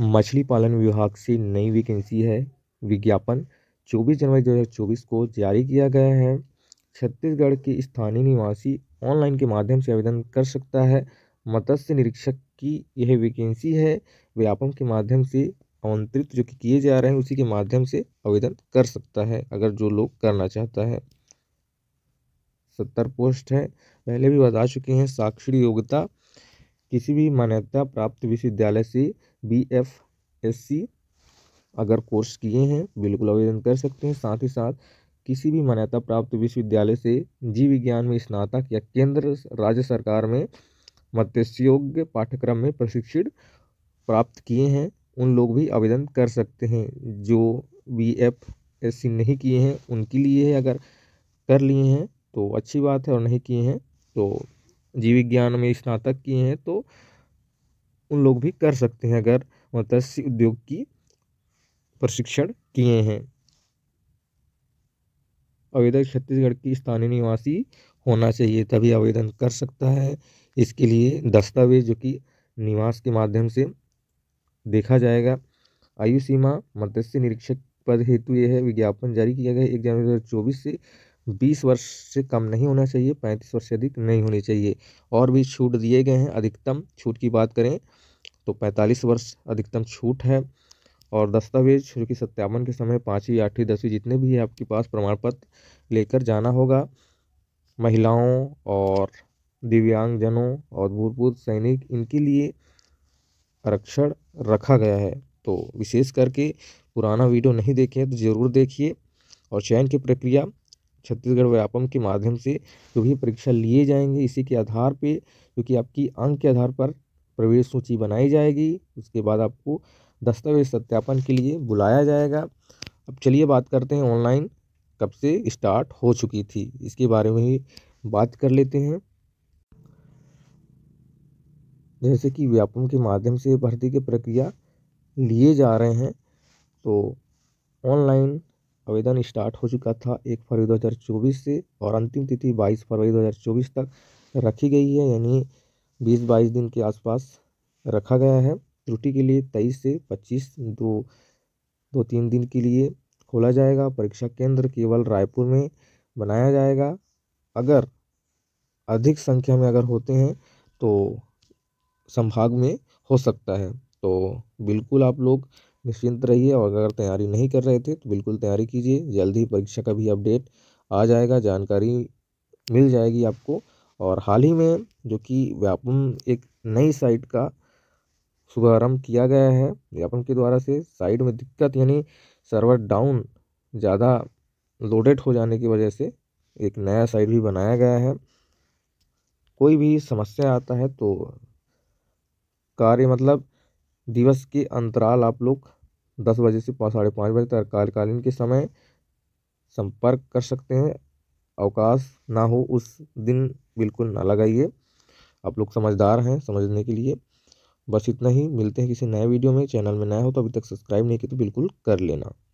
मछली पालन विभाग से नई वैकेंसी है विज्ञापन 24 जनवरी 2024 को जारी किया गया है छत्तीसगढ़ के स्थानीय निवासी ऑनलाइन के माध्यम से आवेदन कर सकता है मत्स्य निरीक्षक की यह वैकेंसी है व्यापम के माध्यम से आमंत्रित जो कि किए जा रहे हैं उसी के माध्यम से आवेदन कर सकता है अगर जो लोग करना चाहता है सत्तर पोस्ट है पहले भी बता चुके हैं साक्षर योग्यता किसी भी मान्यता प्राप्त विश्वविद्यालय से बी एफ एस सी अगर कोर्स किए हैं बिल्कुल आवेदन कर सकते हैं साथ ही साथ किसी भी मान्यता प्राप्त विश्वविद्यालय से जीव विज्ञान में स्नातक या केंद्र राज्य सरकार में मत्स्योग्य पाठ्यक्रम में प्रशिक्षण प्राप्त किए हैं उन लोग भी आवेदन कर सकते हैं जो बी एफ एस सी नहीं किए हैं उनके लिए है अगर कर लिए हैं तो अच्छी बात है और नहीं किए हैं तो जीव विज्ञान में स्नातक किए हैं तो उन लोग भी कर सकते हैं अगर मत्स्य उद्योग की प्रशिक्षण किए हैं आवेदक छत्तीसगढ़ की स्थानीय निवासी होना चाहिए तभी आवेदन कर सकता है इसके लिए दस्तावेज जो कि निवास के माध्यम से देखा जाएगा आयु सीमा मत्स्य निरीक्षक पद हेतु यह है विज्ञापन जारी किया गया एक जनवरी दो से बीस वर्ष से कम नहीं होना चाहिए पैंतीस वर्ष से अधिक नहीं होनी चाहिए और भी छूट दिए गए हैं अधिकतम छूट की बात करें तो पैंतालीस वर्ष अधिकतम छूट है और दस्तावेज जो कि सत्यापन के समय पाँचवीं आठवीं दसवीं जितने भी है आपके पास प्रमाण पत्र लेकर जाना होगा महिलाओं और दिव्यांगजनों और भूतपूर्व सैनिक इनके लिए आरक्षण रखा गया है तो विशेष करके पुराना वीडियो नहीं देखें तो ज़रूर देखिए और चयन की प्रक्रिया छत्तीसगढ़ व्यापम के माध्यम से जो भी परीक्षा लिए जाएंगे इसी के आधार पर जो कि आपकी अंक के आधार पर प्रवेश सूची बनाई जाएगी उसके बाद आपको दस्तावेज सत्यापन के लिए बुलाया जाएगा अब चलिए बात करते हैं ऑनलाइन कब से स्टार्ट हो चुकी थी इसके बारे में ही बात कर लेते हैं जैसे कि व्यापम के माध्यम से भर्ती की प्रक्रिया लिए जा रहे हैं तो ऑनलाइन आवेदन स्टार्ट हो चुका था एक फरवरी 2024 से और अंतिम तिथि 22 फरवरी 2024 तक रखी गई है यानी 20-22 दिन के आसपास रखा गया है त्रुटि के लिए 23 से 25 दो दो तीन दिन के लिए खोला जाएगा परीक्षा केंद्र केवल रायपुर में बनाया जाएगा अगर अधिक संख्या में अगर होते हैं तो संभाग में हो सकता है तो बिल्कुल आप लोग निश्चिंत रहिए और अगर तैयारी नहीं कर रहे थे तो बिल्कुल तैयारी कीजिए जल्द ही परीक्षा का भी अपडेट आ जाएगा जानकारी मिल जाएगी आपको और हाल ही में जो कि व्यापम एक नई साइट का शुभारम्भ किया गया है व्यापम के द्वारा से साइट में दिक्कत यानी सर्वर डाउन ज़्यादा लोडेड हो जाने की वजह से एक नया साइट भी बनाया गया है कोई भी समस्या आता है तो कार्य मतलब दिवस के अंतराल आप लोग दस बजे से पाँच साढ़े पाँच बजे तक कार्यकालीन के समय संपर्क कर सकते हैं अवकाश ना हो उस दिन बिल्कुल ना लगाइए आप लोग समझदार हैं समझने के लिए बस इतना ही मिलते हैं किसी नए वीडियो में चैनल में नया हो तो अभी तक सब्सक्राइब नहीं किया तो बिल्कुल कर लेना